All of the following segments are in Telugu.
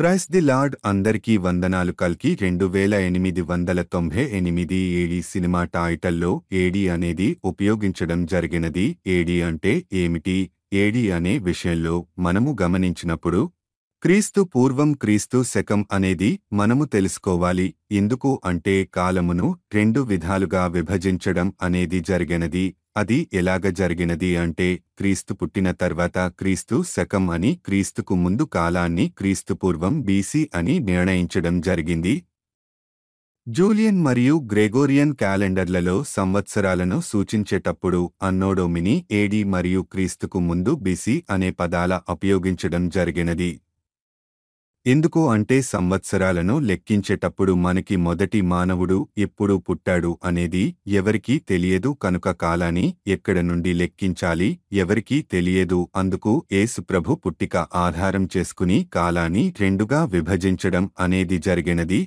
ప్రైస్ ది లార్డ్ అందరికీ వందనాలు కల్కి రెండు వేల ఎనిమిది వందల తొంభై ఎనిమిది ఏడి సినిమా టైటల్లో ఏడి అనేది ఉపయోగించడం జరిగినది ఏడి అంటే ఏమిటి ఏడి అనే విషయంలో మనము గమనించినప్పుడు క్రీస్తు పూర్వం క్రీస్తు శకం అనేది మనము తెలుసుకోవాలి ఎందుకు అంటే కాలమును రెండు విధాలుగా విభజించడం అనేది జరిగినది అది ఎలాగ జరిగినది అంటే క్రీస్తు పుట్టిన తర్వాత క్రీస్తు శకం అని క్రీస్తుకు ముందు కాలాన్ని క్రీస్తు పూర్వం బీసీ అని నిర్ణయించడం జరిగింది జూలియన్ మరియు గ్రెగోరియన్ క్యాలెండర్లలో సంవత్సరాలను సూచించేటప్పుడు అన్నోడోమిని ఏడి మరియు క్రీస్తుకు ముందు బిసి అనే పదాల ఉపయోగించడం జరిగినది ఎందుకు అంటే సంవత్సరాలను లెక్కించేటప్పుడు మనకి మొదటి మానవుడు ఎప్పుడు పుట్టాడు అనేది ఎవరికీ తెలియదు కనుక కాలాని ఎక్కడ నుండి లెక్కించాలి ఎవరికీ తెలియదు అందుకు ఏసుప్రభు పుట్టిక ఆధారం చేసుకుని కాలాన్ని రెండుగా విభజించడం అనేది జరిగినది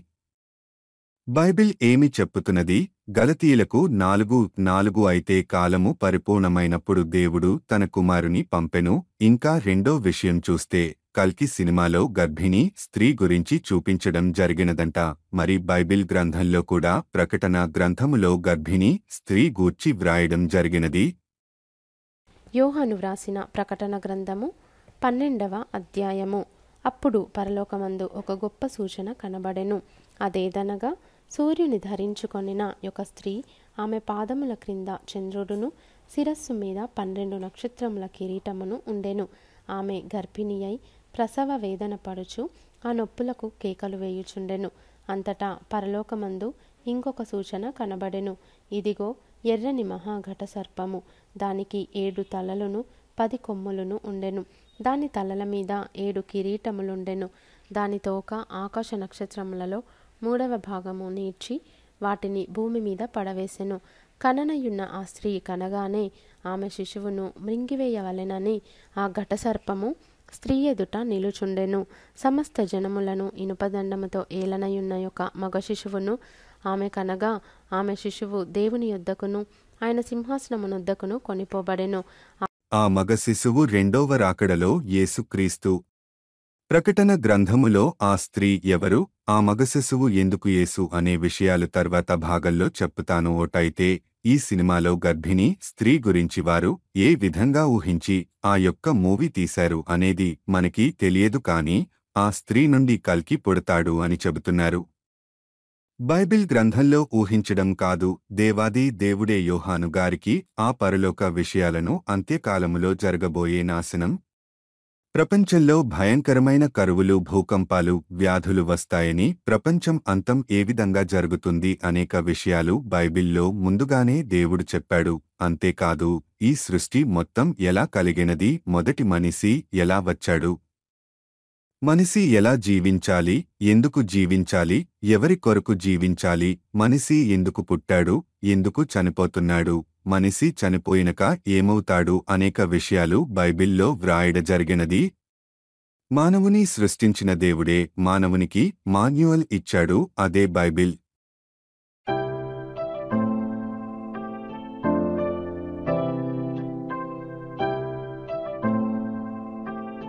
బైబిల్ ఏమి చెప్పుతున్నది గలతీయులకు నాలుగు నాలుగు అయితే కాలము పరిపూర్ణమైనప్పుడు దేవుడు తన కుమారుని పంపెను ఇంకా రెండో విషయం చూస్తే కల్కి సినిమాలో గర్భిణీ స్త్రీ గురించి చూపించడం జరిగినదంట మరి బైబిల్ గ్రంథంలో కూడా ప్రకటన గ్రంథములో గర్భిణీ స్త్రీ గూర్చి వ్రాయడం జరిగినది యోహను వ్రాసిన ప్రకటన గ్రంథము పన్నెండవ అధ్యాయము అప్పుడు పరలోకమందు ఒక గొప్ప సూచన కనబడెను అదేదనగా సూర్యుని ధరించుకొనిన ఒక స్త్రీ ఆమె పాదముల క్రింద చంద్రుడును శిరస్సు మీద పన్నెండు నక్షత్రముల కిరీటమును ఉండెను ఆమె గర్భిణి అయి ప్రసవ వేదన పడుచు ఆ నొప్పులకు కేకలు వేయుచుండెను అంతటా పరలోకమందు ఇంకొక సూచన కనబడెను ఇదిగో ఎర్రని మహాఘట సర్పము దానికి ఏడు తలలను పది కొమ్ములను ఉండెను దాని తలల మీద ఏడు కిరీటములుండెను దాని తోక ఆకాశ నక్షత్రములలో మూడవ భాగము నీడ్చి వాటిని భూమి మీద పడవేసెను కననయున్న ఆ స్త్రీ కనగానే ఆమె శిశువును మృంగివేయవలెనని ఆ ఘటసర్పము స్త్రీ ఎదుట నిలుచుండెను సమస్త జనములను ఇనుపదండముతో ఏలనయున్న యొక్క మగ శిశువును ఆమె కనగా ఆమె శిశువు దేవుని యొద్దకును ఆయన సింహాసనమునొద్దకును కొనిపోబడెను ఆ మగ శిశువు రెండవ రాకడలో యేసుక్రీస్తు ప్రకటన గ్రంథములో ఆ స్త్రీ ఎవరు ఆ మగశిశువు ఎందుకు యేసు అనే విషయాలు తర్వాత భాగంలో చెప్పుతాను ఓటైతే ఈ సినిమాలో గర్భిణి స్త్రీ గురించి వారు ఏ విధంగా ఊహించి ఆ యొక్క మూవీ తీశారు అనేది మనకి తెలియదు కానీ ఆ స్త్రీ నుండి కల్కి పొడతాడు అని చెబుతున్నారు బైబిల్ గ్రంథంలో ఊహించడం కాదు దేవాది దేవుడే యోహాను గారికి ఆ పరలోక విషయాలను అంత్యకాలములో జరగబోయే నాశనం ప్రపంచంలో భయంకరమైన కరువులు భూకంపాలు వ్యాధులు వస్తాయని ప్రపంచం అంతం ఏ విధంగా జరుగుతుంది అనేక విషయాలు బైబిల్లో ముందుగానే దేవుడు చెప్పాడు అంతేకాదు ఈ సృష్టి మొత్తం ఎలా కలిగినది మొదటి మనిషి ఎలా వచ్చాడు మనిషి ఎలా జీవించాలి ఎందుకు జీవించాలి ఎవరి కొరకు జీవించాలి మనిషి ఎందుకు పుట్టాడు ఎందుకు చనిపోతున్నాడు మనిషి చనిపోయినక ఏమవుతాడు అనేక విషయాలు బైబిల్లో వ్రాయడ జరిగినది మానవుని సృష్టించిన దేవుడే మానవునికి మాన్యువల్ ఇచ్చాడు అదే బైబిల్